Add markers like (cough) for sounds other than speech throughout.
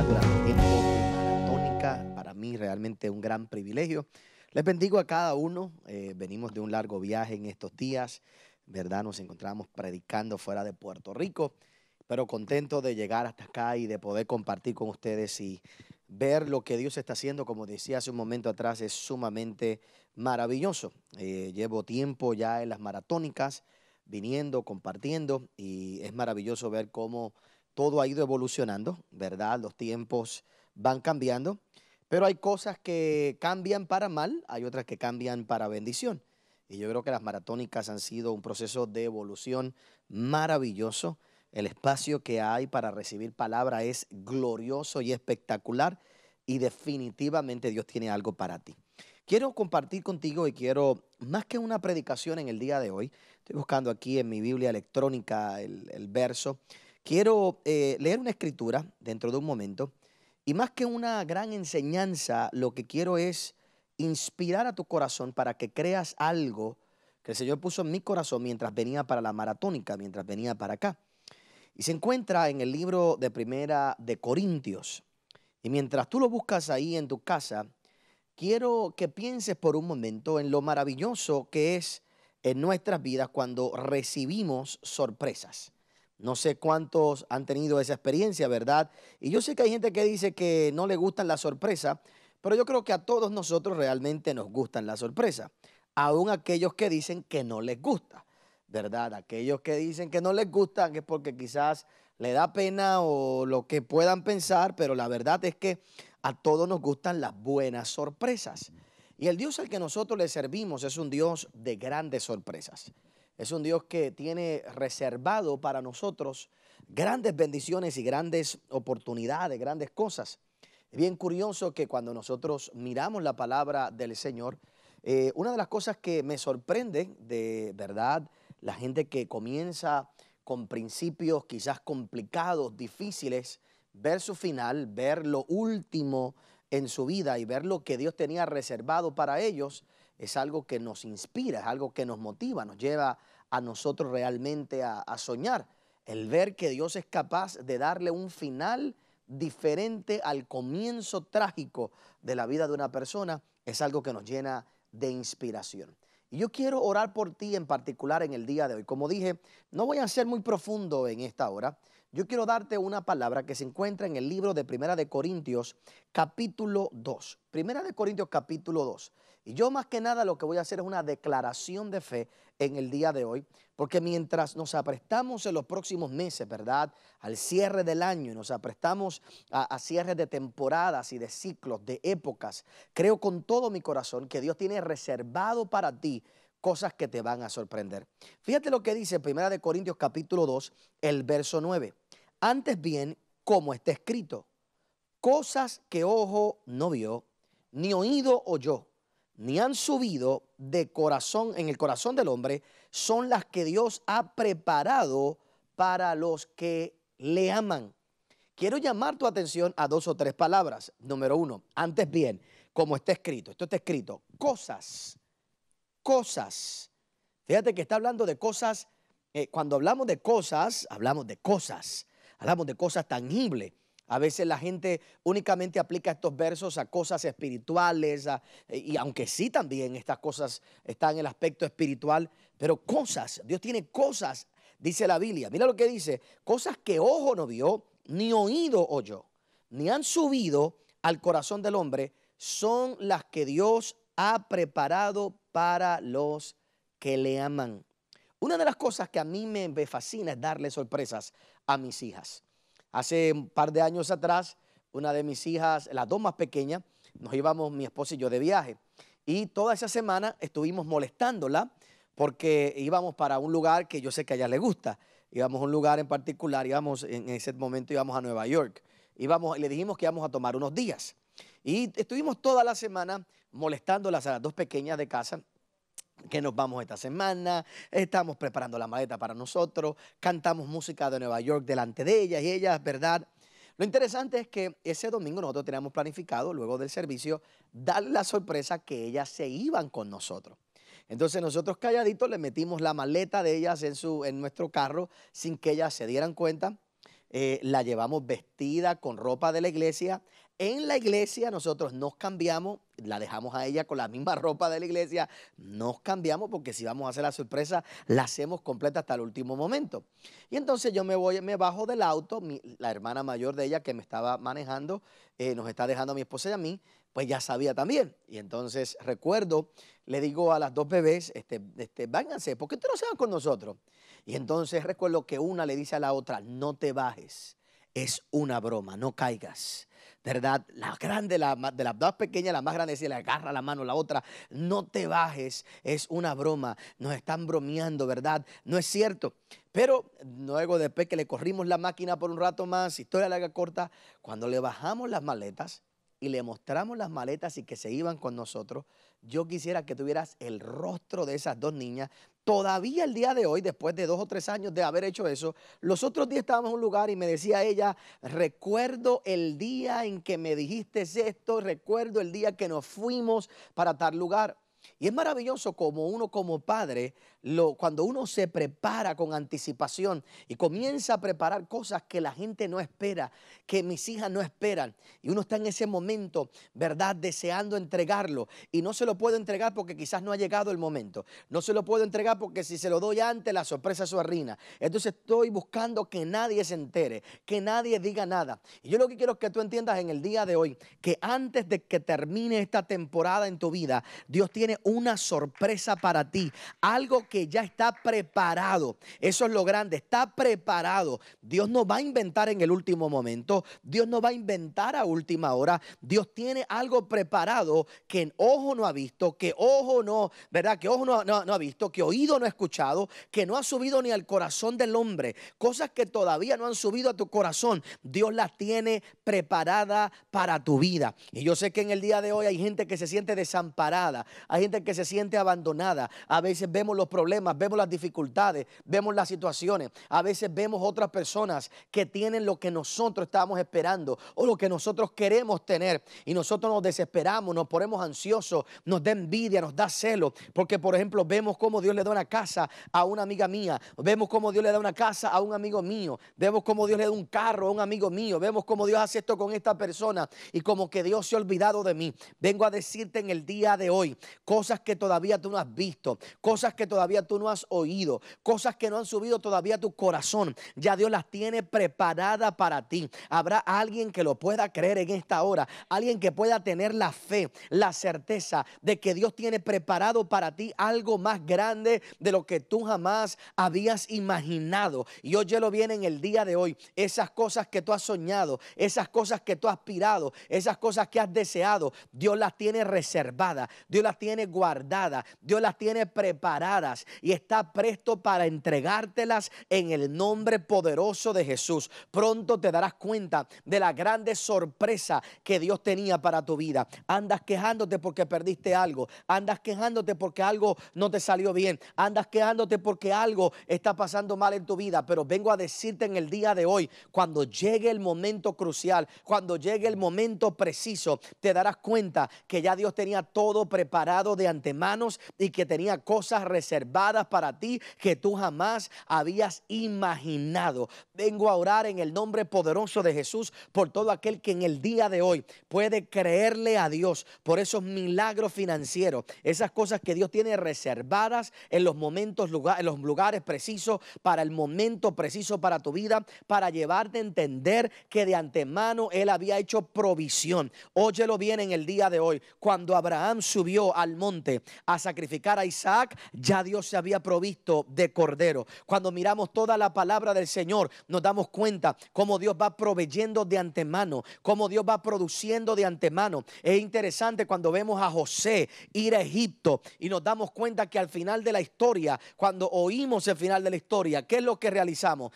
durante tiempo maratónica. Para mí realmente un gran privilegio. Les bendigo a cada uno. Eh, venimos de un largo viaje en estos días, ¿verdad? Nos encontramos predicando fuera de Puerto Rico, pero contento de llegar hasta acá y de poder compartir con ustedes y ver lo que Dios está haciendo, como decía hace un momento atrás, es sumamente maravilloso. Eh, llevo tiempo ya en las maratónicas, viniendo, compartiendo, y es maravilloso ver cómo todo ha ido evolucionando, ¿verdad? Los tiempos van cambiando, pero hay cosas que cambian para mal, hay otras que cambian para bendición. Y yo creo que las maratónicas han sido un proceso de evolución maravilloso. El espacio que hay para recibir palabra es glorioso y espectacular y definitivamente Dios tiene algo para ti. Quiero compartir contigo y quiero, más que una predicación en el día de hoy, estoy buscando aquí en mi Biblia electrónica el, el verso, Quiero eh, leer una escritura dentro de un momento y más que una gran enseñanza, lo que quiero es inspirar a tu corazón para que creas algo que el Señor puso en mi corazón mientras venía para la maratónica, mientras venía para acá. Y se encuentra en el libro de Primera de Corintios. Y mientras tú lo buscas ahí en tu casa, quiero que pienses por un momento en lo maravilloso que es en nuestras vidas cuando recibimos sorpresas. No sé cuántos han tenido esa experiencia, ¿verdad? Y yo sé que hay gente que dice que no le gustan las sorpresas, pero yo creo que a todos nosotros realmente nos gustan las sorpresas. Aún aquellos que dicen que no les gusta, ¿verdad? Aquellos que dicen que no les gustan es porque quizás le da pena o lo que puedan pensar, pero la verdad es que a todos nos gustan las buenas sorpresas. Y el Dios al que nosotros le servimos es un Dios de grandes sorpresas. Es un Dios que tiene reservado para nosotros grandes bendiciones y grandes oportunidades, grandes cosas. Es bien curioso que cuando nosotros miramos la palabra del Señor, eh, una de las cosas que me sorprende de verdad, la gente que comienza con principios quizás complicados, difíciles, ver su final, ver lo último en su vida y ver lo que Dios tenía reservado para ellos, es algo que nos inspira, es algo que nos motiva, nos lleva a nosotros realmente a, a soñar. El ver que Dios es capaz de darle un final diferente al comienzo trágico de la vida de una persona es algo que nos llena de inspiración. Y yo quiero orar por ti en particular en el día de hoy. Como dije, no voy a ser muy profundo en esta hora, yo quiero darte una palabra que se encuentra en el libro de Primera de Corintios, capítulo 2. Primera de Corintios, capítulo 2. Y yo más que nada lo que voy a hacer es una declaración de fe en el día de hoy, porque mientras nos aprestamos en los próximos meses, ¿verdad? Al cierre del año, nos aprestamos a, a cierres de temporadas y de ciclos, de épocas, creo con todo mi corazón que Dios tiene reservado para ti cosas que te van a sorprender. Fíjate lo que dice 1 Corintios capítulo 2, el verso 9. Antes bien, como está escrito, cosas que ojo no vio, ni oído oyó, ni han subido de corazón en el corazón del hombre, son las que Dios ha preparado para los que le aman. Quiero llamar tu atención a dos o tres palabras. Número uno, antes bien, como está escrito, esto está escrito, cosas cosas. Fíjate que está hablando de cosas, eh, cuando hablamos de cosas, hablamos de cosas, hablamos de cosas tangibles. A veces la gente únicamente aplica estos versos a cosas espirituales, eh, y aunque sí también estas cosas están en el aspecto espiritual, pero cosas, Dios tiene cosas, dice la Biblia. Mira lo que dice, cosas que ojo no vio, ni oído oyó, ni han subido al corazón del hombre, son las que Dios ha preparado para los que le aman. Una de las cosas que a mí me, fascina es darle sorpresas a mis hijas. Hace un par de años atrás, una de mis hijas, las dos más pequeñas, nos íbamos mi esposo y yo de viaje. Y toda esa semana estuvimos molestándola porque íbamos para un lugar que yo sé que a ella le gusta. Íbamos a un lugar en particular, íbamos en ese momento íbamos a Nueva York. Y le dijimos que íbamos a tomar unos días. Y estuvimos toda la semana molestándolas a las dos pequeñas de casa que nos vamos esta semana, estamos preparando la maleta para nosotros, cantamos música de Nueva York delante de ellas y ellas, ¿verdad? Lo interesante es que ese domingo nosotros teníamos planificado, luego del servicio, dar la sorpresa que ellas se iban con nosotros. Entonces nosotros calladitos le metimos la maleta de ellas en, su, en nuestro carro sin que ellas se dieran cuenta. Eh, la llevamos vestida con ropa de la iglesia en la iglesia nosotros nos cambiamos, la dejamos a ella con la misma (laughs) ropa de la iglesia, nos cambiamos porque si vamos a hacer la sorpresa, la hacemos completa hasta el último momento. Y entonces yo me voy, me bajo del auto, la hermana mayor de ella que me estaba manejando, eh, nos está dejando a mi esposa y a mí, pues ya sabía también. Y entonces recuerdo, le digo a las dos bebés, este, este, váyanse, ¿por qué no se van con nosotros? Y entonces recuerdo que una le dice a la otra, no te bajes es una broma, no caigas. ¿Verdad? La grande, la, de las dos pequeñas, la más grande, si le agarra la mano, la otra, no te bajes, es una broma, nos están bromeando, ¿verdad? No es cierto. Pero luego, después que le corrimos la máquina por un rato más, historia larga, corta, cuando le bajamos las maletas, y le mostramos las maletas y que se iban con nosotros, yo quisiera que tuvieras el rostro de esas dos niñas Todavía el día de hoy, después de dos o tres años de haber hecho eso, los otros días estábamos en un lugar y me decía ella, recuerdo el día en que me dijiste esto, recuerdo el día que nos fuimos para tal lugar. Y es maravilloso como uno como padre, lo, cuando uno se prepara con anticipación y comienza a preparar cosas que la gente no espera, que mis hijas no esperan, y uno está en ese momento, ¿verdad?, deseando entregarlo, y no se lo puedo entregar porque quizás no ha llegado el momento, no se lo puedo entregar porque si se lo doy antes, la sorpresa se arrina. Entonces estoy buscando que nadie se entere, que nadie diga nada. Y yo lo que quiero es que tú entiendas en el día de hoy, que antes de que termine esta temporada en tu vida, Dios tiene una sorpresa para ti, algo que ya está preparado. Eso es lo grande, está preparado. Dios no va a inventar en el último momento, Dios no va a inventar a última hora, Dios tiene algo preparado que en ojo no ha visto, que ojo no, ¿verdad? Que ojo no, no ha visto, que oído no ha escuchado, que no ha subido ni al corazón del hombre. Cosas que todavía no han subido a tu corazón, Dios las tiene preparada para tu vida. Y yo sé que en el día de hoy hay gente que se siente desamparada, hay gente que se siente abandonada. A veces vemos los problemas, vemos las dificultades, vemos las situaciones. A veces vemos otras personas que tienen lo que nosotros estamos esperando o lo que nosotros queremos tener. Y nosotros nos desesperamos, nos ponemos ansiosos, nos da envidia, nos da celo. Porque, por ejemplo, vemos cómo Dios le da una casa a una amiga mía. Vemos cómo Dios le da una casa a un amigo mío. Vemos cómo Dios le da un carro a un amigo mío. Vemos cómo Dios hace esto con esta persona y como que Dios se ha olvidado de mí. Vengo a decirte en el día de hoy, cosas que todavía tú no has visto, cosas que todavía tú no has oído, cosas que no han subido todavía a tu corazón. Ya Dios las tiene preparadas para ti. Habrá alguien que lo pueda creer en esta hora, alguien que pueda tener la fe, la certeza de que Dios tiene preparado para ti algo más grande de lo que tú jamás habías imaginado. Y lo bien en el día de hoy, esas cosas que tú has soñado, esas cosas que tú has aspirado, esas cosas que has deseado, Dios las tiene reservadas, Dios las tiene Guardada, guardadas, Dios las tiene preparadas y está presto para entregártelas en el nombre poderoso de Jesús. Pronto te darás cuenta de la grande sorpresa que Dios tenía para tu vida. Andas quejándote porque perdiste algo, andas quejándote porque algo no te salió bien, andas quejándote porque algo está pasando mal en tu vida, pero vengo a decirte en el día de hoy, cuando llegue el momento crucial, cuando llegue el momento preciso, te darás cuenta que ya Dios tenía todo preparado de antemano y que tenía cosas reservadas para ti que tú jamás habías imaginado. Vengo a orar en el nombre poderoso de Jesús por todo aquel que en el día de hoy puede creerle a Dios por esos milagros financieros, esas cosas que Dios tiene reservadas en los momentos, en los lugares precisos, para el momento preciso para tu vida, para llevarte a entender que de antemano Él había hecho provisión. Óyelo bien en el día de hoy. Cuando Abraham subió al monte a sacrificar a Isaac, ya Dios se había provisto de cordero. Cuando miramos toda la palabra del Señor, nos damos cuenta cómo Dios va proveyendo de antemano, cómo Dios va produciendo de antemano. Es interesante cuando vemos a José ir a Egipto y nos damos cuenta que al final de la historia, cuando oímos el final de la historia, ¿qué es lo que realizamos?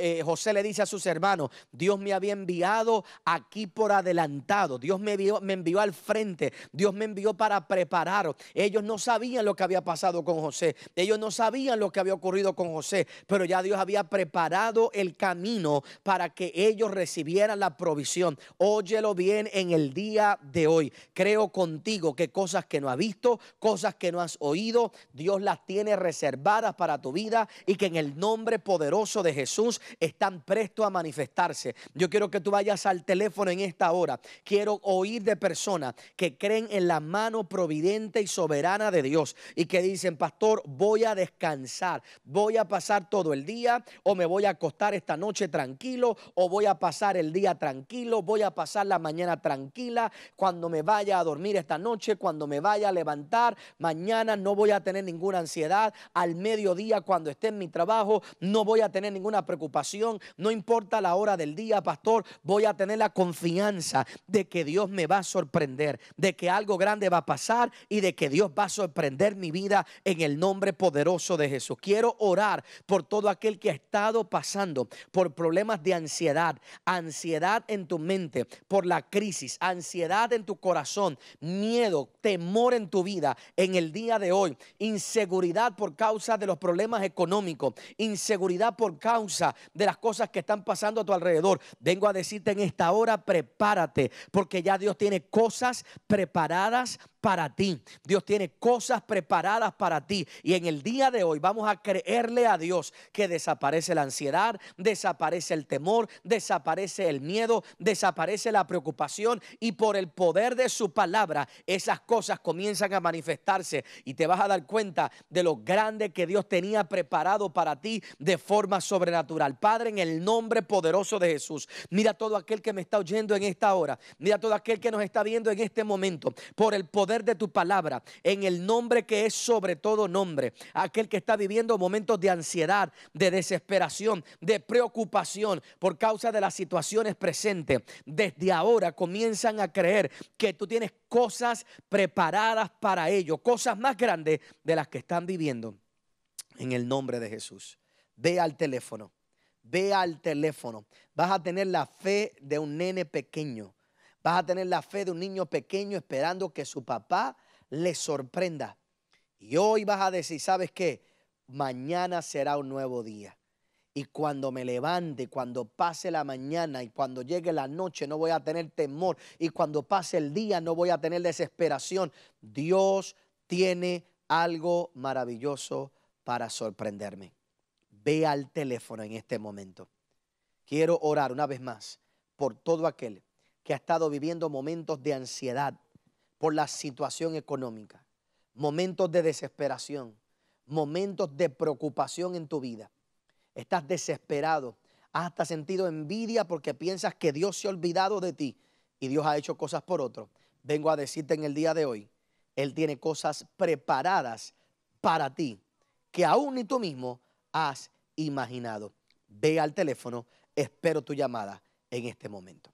Eh, José le dice a sus hermanos, Dios me había enviado aquí por adelantado, Dios me envió, me envió al frente, Dios me envió para preparar ellos no sabían lo que había pasado con José. Ellos no sabían lo que había ocurrido con José. Pero ya Dios había preparado el camino para que ellos recibieran la provisión. Óyelo bien en el día de hoy. Creo contigo que cosas que no has visto, cosas que no has oído, Dios las tiene reservadas para tu vida y que en el nombre poderoso de Jesús están prestos a manifestarse. Yo quiero que tú vayas al teléfono en esta hora. Quiero oír de personas que creen en la mano providente y soberana de Dios y que dicen, pastor, voy a descansar, voy a pasar todo el día o me voy a acostar esta noche tranquilo o voy a pasar el día tranquilo, voy a pasar la mañana tranquila, cuando me vaya a dormir esta noche, cuando me vaya a levantar, mañana no voy a tener ninguna ansiedad, al mediodía cuando esté en mi trabajo no voy a tener ninguna preocupación, no importa la hora del día, pastor, voy a tener la confianza de que Dios me va a sorprender, de que algo grande va a pasar y de que Dios va a sorprender mi vida en el nombre poderoso de Jesús. Quiero orar por todo aquel que ha estado pasando por problemas de ansiedad, ansiedad en tu mente, por la crisis, ansiedad en tu corazón, miedo, temor en tu vida en el día de hoy, inseguridad por causa de los problemas económicos, inseguridad por causa de las cosas que están pasando a tu alrededor. Vengo a decirte en esta hora, prepárate, porque ya Dios tiene cosas preparadas para ti. Dios tiene cosas preparadas para ti. Y en el día de hoy vamos a creerle a Dios que desaparece la ansiedad, desaparece el temor, desaparece el miedo, desaparece la preocupación. Y por el poder de su palabra, esas cosas comienzan a manifestarse. Y te vas a dar cuenta de lo grande que Dios tenía preparado para ti de forma sobrenatural. Padre, en el nombre poderoso de Jesús, mira todo aquel que me está oyendo en esta hora, mira todo aquel que nos está viendo en este momento, por el poder de tu palabra en el nombre que es sobre todo nombre. Aquel que está viviendo momentos de ansiedad, de desesperación, de preocupación por causa de las situaciones presentes, desde ahora comienzan a creer que tú tienes cosas preparadas para ello cosas más grandes de las que están viviendo. En el nombre de Jesús. Ve al teléfono. Ve al teléfono. Vas a tener la fe de un nene pequeño. Vas a tener la fe de un niño pequeño esperando que su papá le sorprenda. Y hoy vas a decir, ¿sabes qué? Mañana será un nuevo día. Y cuando me levante, cuando pase la mañana y cuando llegue la noche, no voy a tener temor. Y cuando pase el día, no voy a tener desesperación. Dios tiene algo maravilloso para sorprenderme. Ve al teléfono en este momento. Quiero orar una vez más por todo aquel que ha estado viviendo momentos de ansiedad, por la situación económica, momentos de desesperación, momentos de preocupación en tu vida. Estás desesperado, has hasta sentido envidia porque piensas que Dios se ha olvidado de ti y Dios ha hecho cosas por otro. Vengo a decirte en el día de hoy, Él tiene cosas preparadas para ti que aún ni tú mismo has imaginado. Ve al teléfono, espero tu llamada en este momento.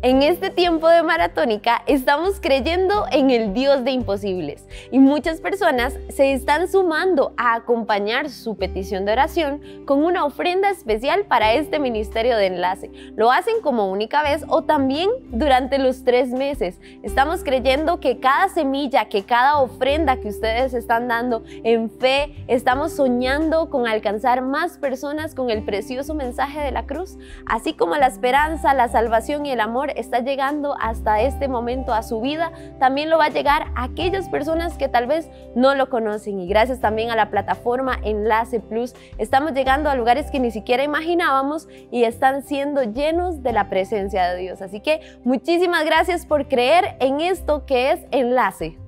En este tiempo de maratónica estamos creyendo en el Dios de imposibles y muchas personas se están sumando a acompañar su petición de oración con una ofrenda especial para este ministerio de enlace. Lo hacen como única vez o también durante los tres meses. Estamos creyendo que cada semilla, que cada ofrenda que ustedes están dando en fe, estamos soñando con alcanzar más personas con el precioso mensaje de la cruz, así como la esperanza, la salvación y el amor está llegando hasta este momento a su vida, también lo va a llegar a aquellas personas que tal vez no lo conocen. Y gracias también a la plataforma Enlace Plus, estamos llegando a lugares que ni siquiera imaginábamos y están siendo llenos de la presencia de Dios. Así que muchísimas gracias por creer en esto que es Enlace.